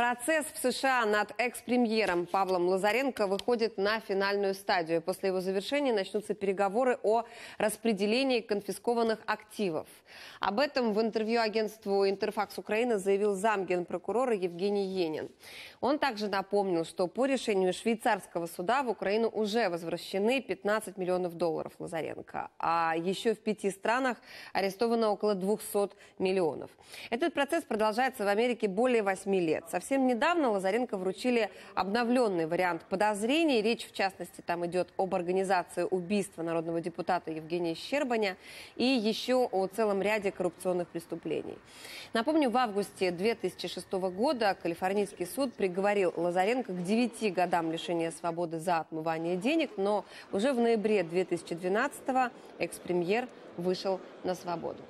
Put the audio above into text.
Процесс в США над экс-премьером Павлом Лазаренко выходит на финальную стадию. После его завершения начнутся переговоры о распределении конфискованных активов. Об этом в интервью агентству «Интерфакс Украина» заявил замгенпрокурора Евгений Енин. Он также напомнил, что по решению швейцарского суда в Украину уже возвращены 15 миллионов долларов Лазаренко, а еще в пяти странах арестовано около 200 миллионов. Этот процесс продолжается в Америке более 8 лет. Совсем Совсем недавно Лазаренко вручили обновленный вариант подозрений. Речь, в частности, там идет об организации убийства народного депутата Евгения Щербаня и еще о целом ряде коррупционных преступлений. Напомню, в августе 2006 года Калифорнийский суд приговорил Лазаренко к 9 годам лишения свободы за отмывание денег, но уже в ноябре 2012 экс-премьер вышел на свободу.